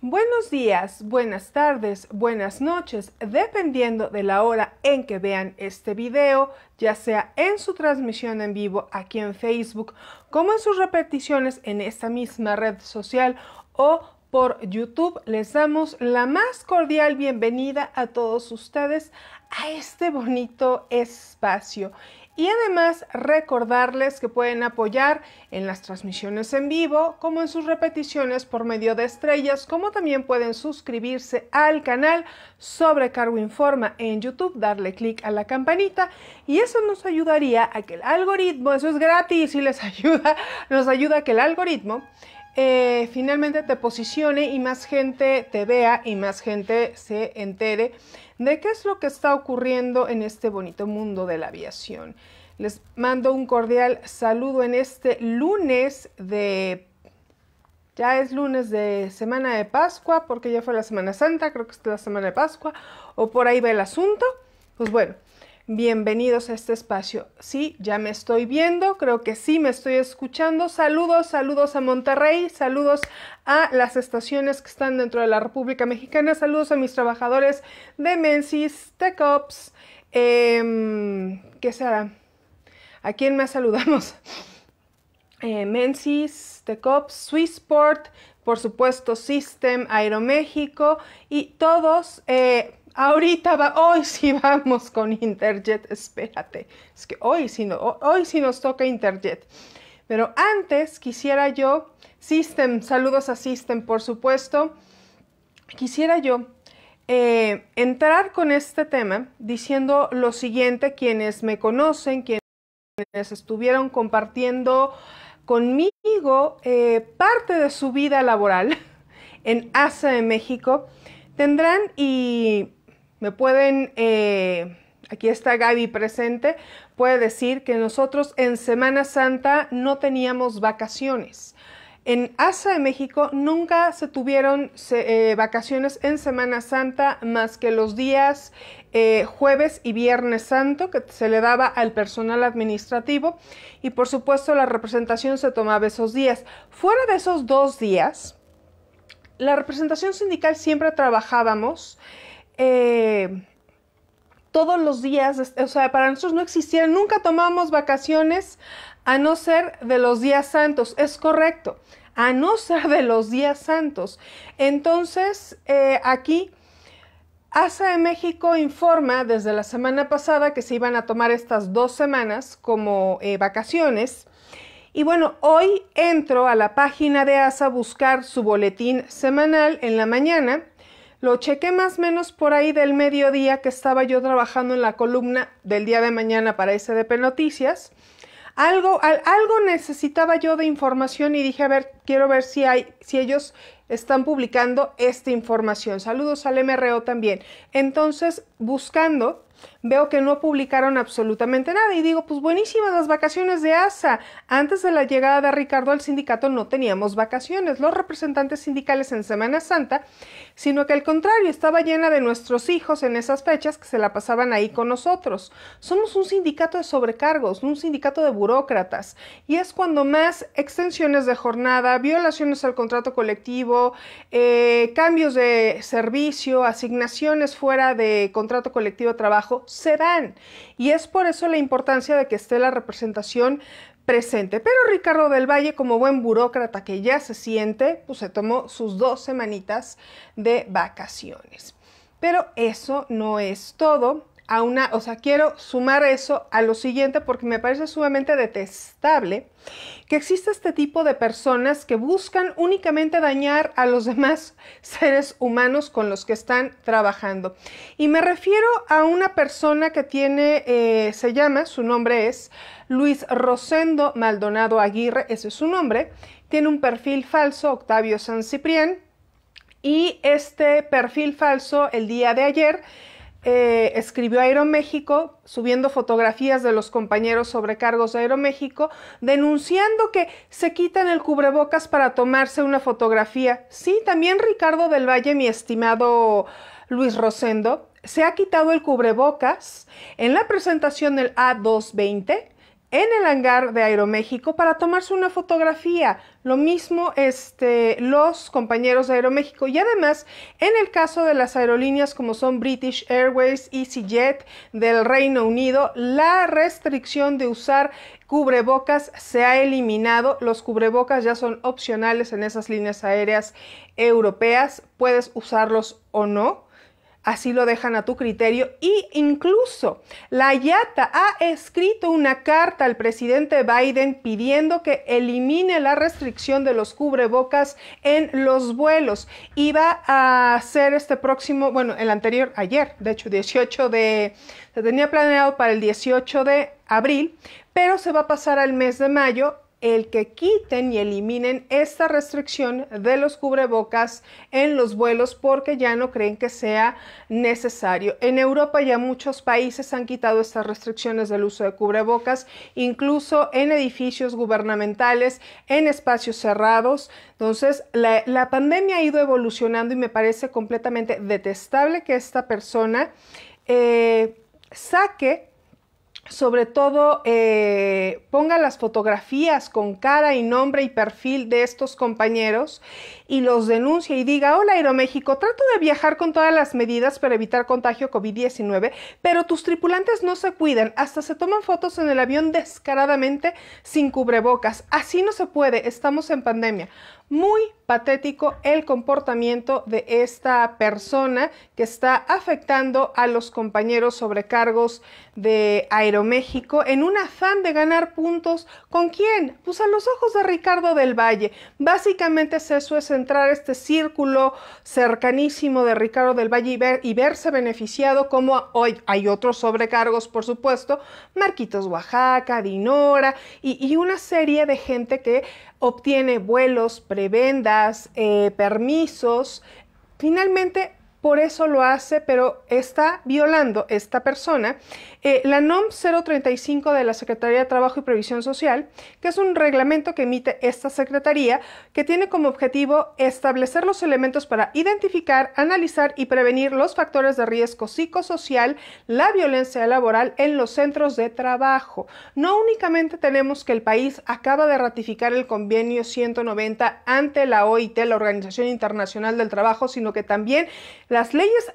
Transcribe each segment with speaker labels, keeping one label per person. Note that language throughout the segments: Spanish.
Speaker 1: Buenos días, buenas tardes, buenas noches, dependiendo de la hora en que vean este video, ya sea en su transmisión en vivo aquí en Facebook, como en sus repeticiones en esta misma red social o por YouTube. Les damos la más cordial bienvenida a todos ustedes a este bonito espacio y además recordarles que pueden apoyar en las transmisiones en vivo como en sus repeticiones por medio de estrellas, como también pueden suscribirse al canal sobre Cargo Informa en YouTube, darle clic a la campanita y eso nos ayudaría a que el algoritmo, eso es gratis y les ayuda, nos ayuda a que el algoritmo eh, finalmente te posicione y más gente te vea y más gente se entere de qué es lo que está ocurriendo en este bonito mundo de la aviación. Les mando un cordial saludo en este lunes de... Ya es lunes de Semana de Pascua, porque ya fue la Semana Santa, creo que es la Semana de Pascua, o por ahí va el asunto. Pues bueno, bienvenidos a este espacio. Sí, ya me estoy viendo, creo que sí, me estoy escuchando. Saludos, saludos a Monterrey, saludos a las estaciones que están dentro de la República Mexicana, saludos a mis trabajadores de Mensis, Tecops, eh, em, ¿qué será? ¿A quién me saludamos? Eh, the cops Swissport, por supuesto System, Aeroméxico y todos. Eh, ahorita va, hoy sí vamos con Interjet, espérate. Es que hoy sí, no, hoy sí nos toca Interjet. Pero antes quisiera yo, System, saludos a System, por supuesto. Quisiera yo eh, entrar con este tema diciendo lo siguiente, quienes me conocen, quienes estuvieron compartiendo conmigo eh, parte de su vida laboral en ASA de México, tendrán y me pueden, eh, aquí está Gaby presente, puede decir que nosotros en Semana Santa no teníamos vacaciones. En Asa de México nunca se tuvieron eh, vacaciones en Semana Santa más que los días eh, jueves y viernes santo que se le daba al personal administrativo y por supuesto la representación se tomaba esos días. Fuera de esos dos días, la representación sindical siempre trabajábamos. Eh, todos los días, o sea, para nosotros no existieron, nunca tomábamos vacaciones a no ser de los días santos, es correcto a no ser de los días santos. Entonces, eh, aquí... ASA de México informa desde la semana pasada que se iban a tomar estas dos semanas como eh, vacaciones. Y bueno, hoy entro a la página de ASA e a buscar su boletín semanal en la mañana. Lo chequé más o menos por ahí del mediodía que estaba yo trabajando en la columna del día de mañana para SDP Noticias. Algo, algo necesitaba yo de información y dije, a ver, quiero ver si, hay, si ellos están publicando esta información. Saludos al MRO también. Entonces, buscando, veo que no publicaron absolutamente nada y digo, pues buenísimas las vacaciones de ASA. Antes de la llegada de Ricardo al sindicato no teníamos vacaciones, los representantes sindicales en Semana Santa, sino que al contrario, estaba llena de nuestros hijos en esas fechas que se la pasaban ahí con nosotros. Somos un sindicato de sobrecargos, un sindicato de burócratas y es cuando más extensiones de jornada, violaciones al contrato colectivo, eh, cambios de servicio, asignaciones fuera de contrato colectivo de trabajo, dan Y es por eso la importancia de que esté la representación presente. Pero Ricardo del Valle, como buen burócrata que ya se siente, pues se tomó sus dos semanitas de vacaciones. Pero eso no es todo una, o sea, quiero sumar eso a lo siguiente porque me parece sumamente detestable que exista este tipo de personas que buscan únicamente dañar a los demás seres humanos con los que están trabajando. Y me refiero a una persona que tiene, eh, se llama, su nombre es Luis Rosendo Maldonado Aguirre, ese es su nombre, tiene un perfil falso, Octavio San Ciprián, y este perfil falso el día de ayer, eh, escribió Aeroméxico subiendo fotografías de los compañeros sobrecargos de Aeroméxico denunciando que se quitan el cubrebocas para tomarse una fotografía. Sí, también Ricardo del Valle, mi estimado Luis Rosendo, se ha quitado el cubrebocas en la presentación del A220 en el hangar de Aeroméxico para tomarse una fotografía. Lo mismo este, los compañeros de Aeroméxico. Y además, en el caso de las aerolíneas como son British Airways, EasyJet del Reino Unido, la restricción de usar cubrebocas se ha eliminado. Los cubrebocas ya son opcionales en esas líneas aéreas europeas. Puedes usarlos o no así lo dejan a tu criterio. Y incluso la IATA ha escrito una carta al presidente Biden pidiendo que elimine la restricción de los cubrebocas en los vuelos. Iba a ser este próximo, bueno, el anterior, ayer, de hecho, 18 de, se tenía planeado para el 18 de abril, pero se va a pasar al mes de mayo el que quiten y eliminen esta restricción de los cubrebocas en los vuelos porque ya no creen que sea necesario. En Europa ya muchos países han quitado estas restricciones del uso de cubrebocas, incluso en edificios gubernamentales, en espacios cerrados. Entonces, la, pandemia ha ido evolucionando y me parece completamente detestable que esta persona eh, saque sobre todo eh, ponga las fotografías con cara y nombre y perfil de estos compañeros y los denuncie y diga, hola Aeroméxico, trato de viajar con todas las medidas para evitar contagio COVID-19, pero tus tripulantes no se cuidan, hasta se toman fotos en el avión descaradamente sin cubrebocas. Así no se puede, estamos en pandemia. Muy patético el comportamiento de esta persona que está afectando a los compañeros sobrecargos de Aeroméxico en un afán de ganar puntos. ¿Con quién? Pues a los ojos de Ricardo del Valle. Básicamente es eso, es entrar este círculo cercanísimo de Ricardo del Valle y, y verse beneficiado como hoy hay otros sobrecargos, por supuesto, Marquitos Oaxaca, Dinora y una serie de gente que obtiene vuelos, prebendas, eh, permisos, finalmente por eso lo hace, pero está violando esta persona eh, la NOM 035 de la Secretaría de Trabajo y Previsión Social, que es un reglamento que emite esta Secretaría, que tiene como objetivo establecer los elementos para identificar, analizar y prevenir los factores de riesgo psicosocial, la violencia laboral en los centros de trabajo. No únicamente tenemos que el país acaba de ratificar el convenio 190 ante la OIT, la Organización Internacional del Trabajo, sino que también las leyes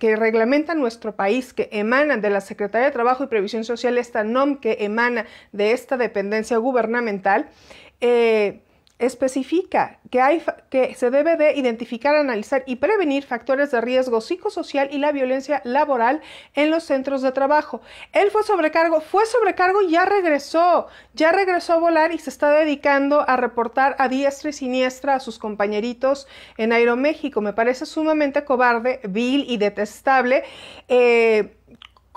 Speaker 1: que reglamentan nuestro país, que emanan de la Secretaría de Trabajo y Previsión Social, esta NOM que emana de esta dependencia gubernamental, eh, especifica que, hay, que se debe de identificar, analizar y prevenir factores de riesgo psicosocial y la violencia laboral en los centros de trabajo. Él fue sobrecargo, fue sobrecargo y ya regresó, ya regresó a volar y se está dedicando a reportar a diestra y siniestra a sus compañeritos en Aeroméxico. Me parece sumamente cobarde, vil y detestable. Eh,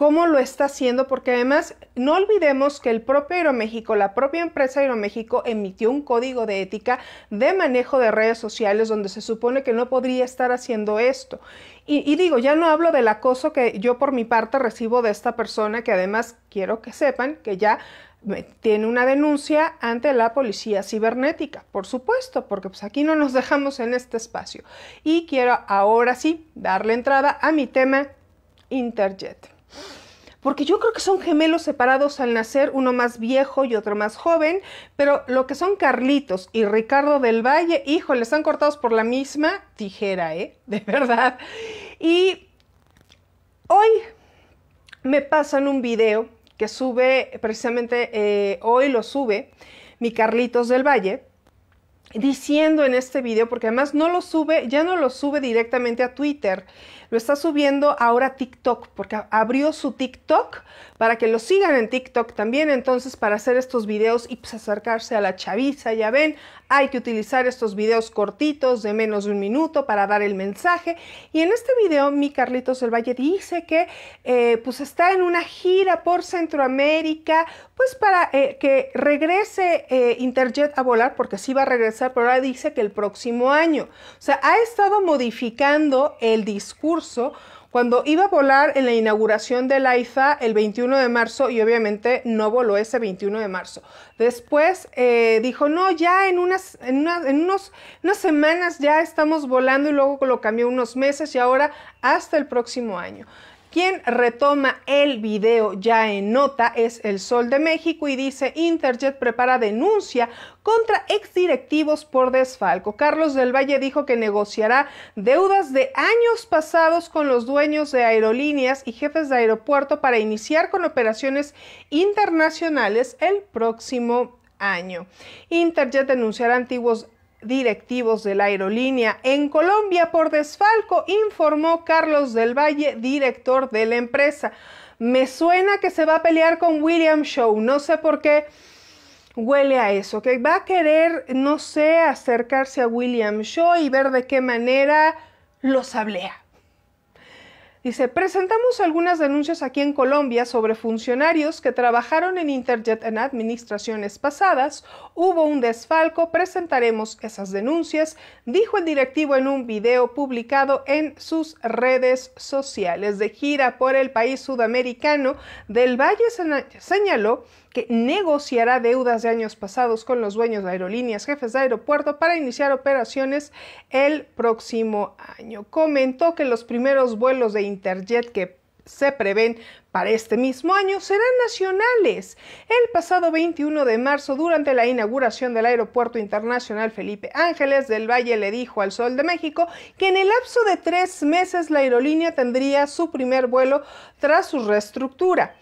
Speaker 1: cómo lo está haciendo, porque además no olvidemos que el propio Aeroméxico, la propia empresa Aeroméxico emitió un código de ética de manejo de redes sociales donde se supone que no podría estar haciendo esto. Y, digo, ya no hablo del acoso que yo por mi parte recibo de esta persona, que además quiero que sepan que ya tiene una denuncia ante la policía cibernética, por supuesto, porque pues aquí no nos dejamos en este espacio. Y quiero ahora sí darle entrada a mi tema Interjet porque yo creo que son gemelos separados al nacer, uno más viejo y otro más joven, pero lo que son Carlitos y Ricardo del Valle, hijo, les han cortados por la misma tijera, ¿eh? De verdad. Y hoy me pasan un video que sube, precisamente eh, hoy lo sube, mi Carlitos del Valle, diciendo en este video, porque además no lo sube, ya no lo sube directamente a Twitter, lo está subiendo ahora TikTok, porque abrió su TikTok para que lo sigan en TikTok también, entonces para hacer estos videos y pues, acercarse a la chaviza, ya ven, hay que utilizar estos videos cortitos de menos de un minuto para dar el mensaje. Y en este video, mi Carlitos del Valle dice que eh, pues está en una gira por Centroamérica, pues para eh, que regrese eh, Interjet a volar, porque sí va a regresar, pero ahora dice que el próximo año. O sea, ha estado modificando el discurso cuando iba a volar en la inauguración de la IFA el 21 de marzo y obviamente no voló ese 21 de marzo. Después eh, dijo, no, ya en, unas, unas semanas ya estamos volando y luego lo cambió unos meses y ahora hasta el próximo año. Quien retoma el video ya en nota es El Sol de México y dice Interjet prepara denuncia contra exdirectivos por desfalco. Carlos del Valle dijo que negociará deudas de años pasados con los dueños de aerolíneas y jefes de aeropuerto para iniciar con operaciones internacionales el próximo año. Interjet denunciará antiguos directivos de la aerolínea. En Colombia, por desfalco, informó Carlos del Valle, director de la empresa. Me suena que se va a pelear con William Show, no sé por qué huele a eso, que va a querer, no sé, acercarse a William Shaw y ver de qué manera los hablea. Dice, presentamos algunas denuncias aquí en Colombia sobre funcionarios que trabajaron en Interjet en administraciones pasadas. Hubo un desfalco, presentaremos esas denuncias, dijo el directivo en un video publicado en sus redes sociales de gira por el país sudamericano del Valle. Señaló que negociará deudas de años pasados con los dueños de aerolíneas, jefes de aeropuerto, para iniciar operaciones el próximo año. Comentó que los primeros vuelos de Interjet que se prevén para este mismo año serán nacionales. El pasado 21 de marzo, durante la inauguración del Aeropuerto Internacional Felipe Ángeles del Valle, le dijo al Sol de México que en el lapso de tres meses la aerolínea tendría su primer vuelo tras su reestructura.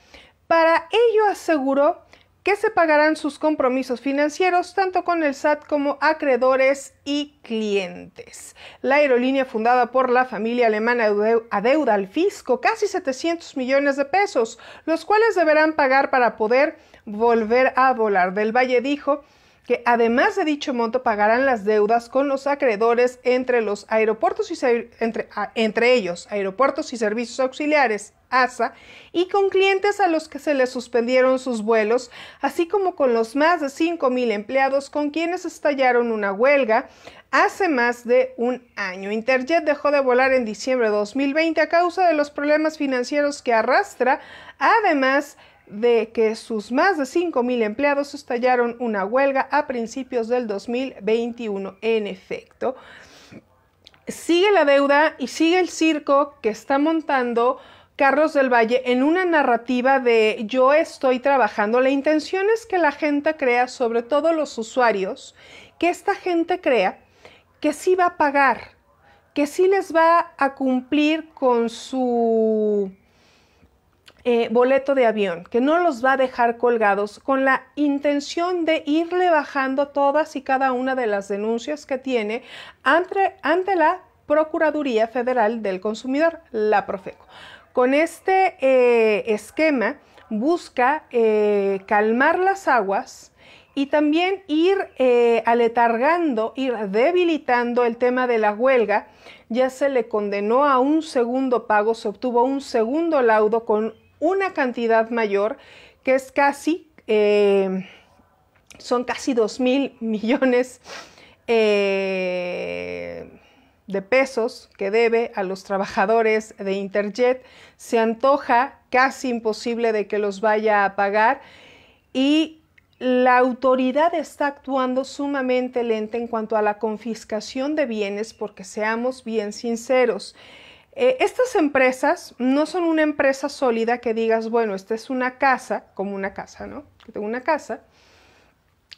Speaker 1: Para ello aseguró que se pagarán sus compromisos financieros tanto con el SAT como acreedores y clientes. La aerolínea fundada por la familia alemana adeuda al fisco casi 700 millones de pesos, los cuales deberán pagar para poder volver a volar. Del Valle dijo que además de dicho monto pagarán las deudas con los acreedores entre los aeropuertos y entre, ah, entre ellos aeropuertos y servicios auxiliares ASA y con clientes a los que se les suspendieron sus vuelos, así como con los más de 5.000 empleados con quienes estallaron una huelga hace más de un año. Interjet dejó de volar en diciembre de 2020 a causa de los problemas financieros que arrastra, además de que sus más de 5.000 empleados estallaron una huelga a principios del 2021. En efecto, sigue la deuda y sigue el circo que está montando Carlos del Valle en una narrativa de yo estoy trabajando. La intención es que la gente crea, sobre todo los usuarios, que esta gente crea que sí va a pagar, que sí les va a cumplir con su eh, boleto de avión, que no los va a dejar colgados con la intención de irle bajando todas y cada una de las denuncias que tiene ante, ante la Procuraduría Federal del Consumidor, la Profeco. Con este eh, esquema busca eh, calmar las aguas y también ir aletargando, ir debilitando el tema de la huelga. Ya se le condenó a un segundo pago, se obtuvo un segundo laudo con una cantidad mayor que es casi, eh, son casi 2 mil millones eh, de pesos que debe a los trabajadores de Interjet. Se antoja casi imposible de que los vaya a pagar y la autoridad está actuando sumamente lenta en cuanto a la confiscación de bienes porque seamos bien sinceros. Eh, estas empresas no son una empresa sólida que digas, bueno, esta es una casa, como una casa, ¿no? Que tengo una casa.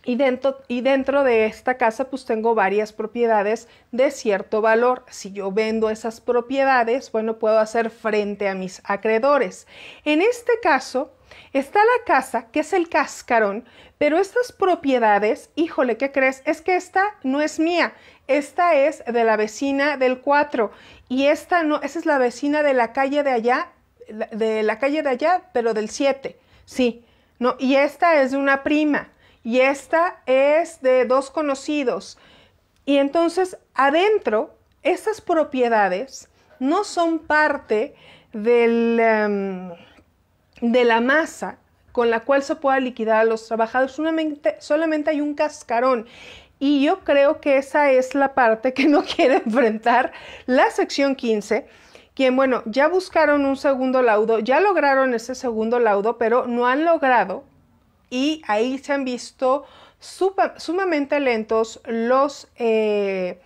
Speaker 1: Y dentro, y dentro de esta casa pues tengo varias propiedades de cierto valor. Si yo vendo esas propiedades, bueno, puedo hacer frente a mis acreedores. En este caso, Está la casa, que es el cascarón, pero estas propiedades, híjole, ¿qué crees? Es que esta no es mía, esta es de la vecina del 4 y esta no, esa es la vecina de la calle de allá, de la calle de allá, pero del 7. Sí, no, y esta es de una prima y esta es de dos conocidos. Y entonces adentro, estas propiedades no son parte del, em, de la masa con la cual se pueda liquidar a los trabajadores, solamente, solamente hay un cascarón. Y yo creo que esa es la parte que no quiere enfrentar la sección 15, quien, bueno, ya buscaron un segundo laudo, ya lograron ese segundo laudo, pero no han logrado y ahí se han visto sumamente lentos los... Eh,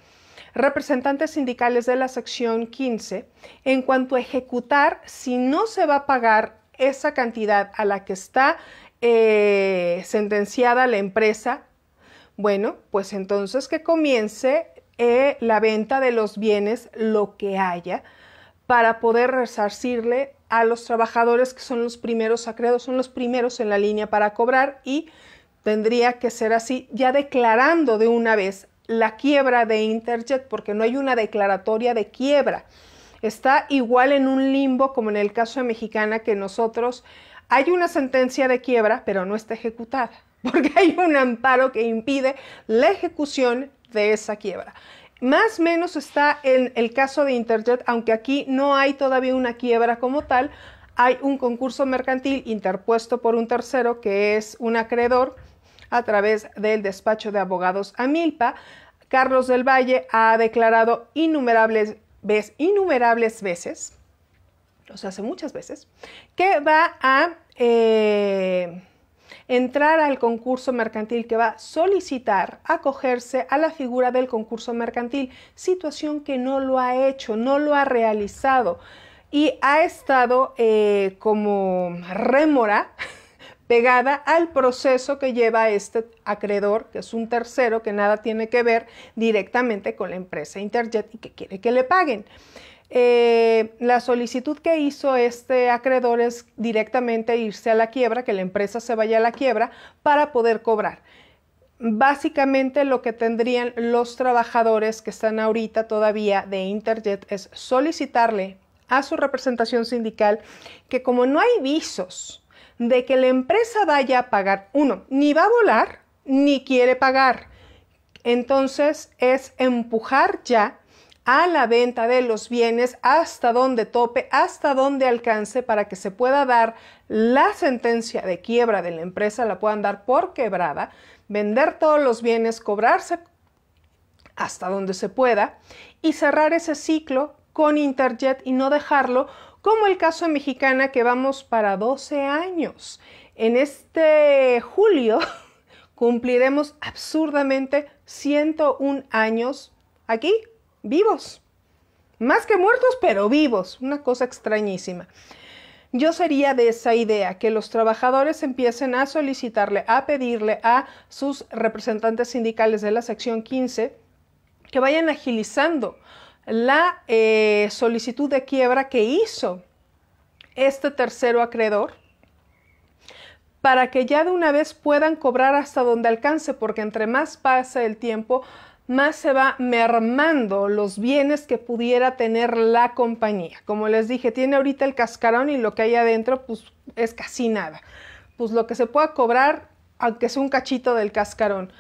Speaker 1: representantes sindicales de la sección 15 en cuanto a ejecutar si no se va a pagar esa cantidad a la que está eh, sentenciada la empresa bueno, pues entonces que comience eh, la venta de los bienes, lo que haya, para poder resarcirle a los trabajadores que son los primeros acreedores, son los primeros en la línea para cobrar y tendría que ser así, ya declarando de una vez la quiebra de Interjet, porque no hay una declaratoria de quiebra. Está igual en un limbo como en el caso de Mexicana que nosotros. Hay una sentencia de quiebra, pero no está ejecutada porque hay un amparo que impide la ejecución de esa quiebra. Más o menos está en el caso de Interjet, aunque aquí no hay todavía una quiebra como tal, hay un concurso mercantil interpuesto por un tercero que es un acreedor a través del despacho de abogados Amilpa. Carlos del Valle ha declarado innumerables, veces, o sea, hace muchas veces, que va a... Eh, entrar al concurso mercantil, que va a solicitar acogerse a la figura del concurso mercantil, situación que no lo ha hecho, no lo ha realizado y ha estado eh, como rémora pegada al proceso que lleva este acreedor, que es un tercero que nada tiene que ver directamente con la empresa Interjet y que quiere que le paguen. Eh, la solicitud que hizo este acreedor es directamente irse a la quiebra, que la empresa se vaya a la quiebra para poder cobrar. Básicamente lo que tendrían los trabajadores que están ahorita todavía de Interjet es solicitarle a su representación sindical que como no hay visos de que la empresa vaya a pagar, uno, ni va a volar, ni quiere pagar. Entonces es empujar ya a la venta de los bienes hasta donde tope, hasta donde alcance para que se pueda dar la sentencia de quiebra de la empresa, la puedan dar por quebrada, vender todos los bienes, cobrarse hasta donde se pueda y cerrar ese ciclo con Interjet y no dejarlo como el caso mexicana que vamos para 12 años. En este julio cumpliremos absurdamente 101 años aquí vivos. Más que muertos, pero vivos. Una cosa extrañísima. Yo sería de esa idea, que los trabajadores empiecen a solicitarle, a pedirle a sus representantes sindicales de la sección 15 que vayan agilizando la eh, solicitud de quiebra que hizo este tercero acreedor para que ya de una vez puedan cobrar hasta donde alcance, porque entre más pasa el tiempo, más se va mermando los bienes que pudiera tener la compañía. Como les dije, tiene ahorita el cascarón y lo que hay adentro, pues es casi nada. Pues lo que se pueda cobrar, aunque sea un cachito del cascarón.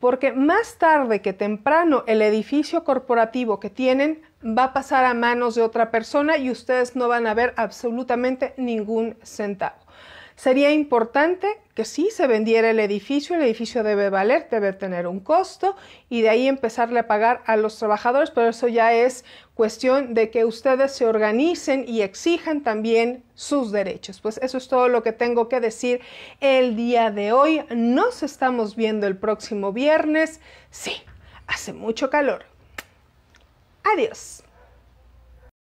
Speaker 1: Porque más tarde que temprano el edificio corporativo que tienen va a pasar a manos de otra persona y ustedes no van a ver absolutamente ningún centavo. Sería importante que sí se vendiera el edificio, el edificio debe valer, debe tener un costo y de ahí empezarle a pagar a los trabajadores, pero eso ya es cuestión de que ustedes se organicen y exijan también sus derechos. Pues eso es todo lo que tengo que decir el día de hoy. Nos estamos viendo el próximo viernes. Sí, hace mucho calor. Adiós.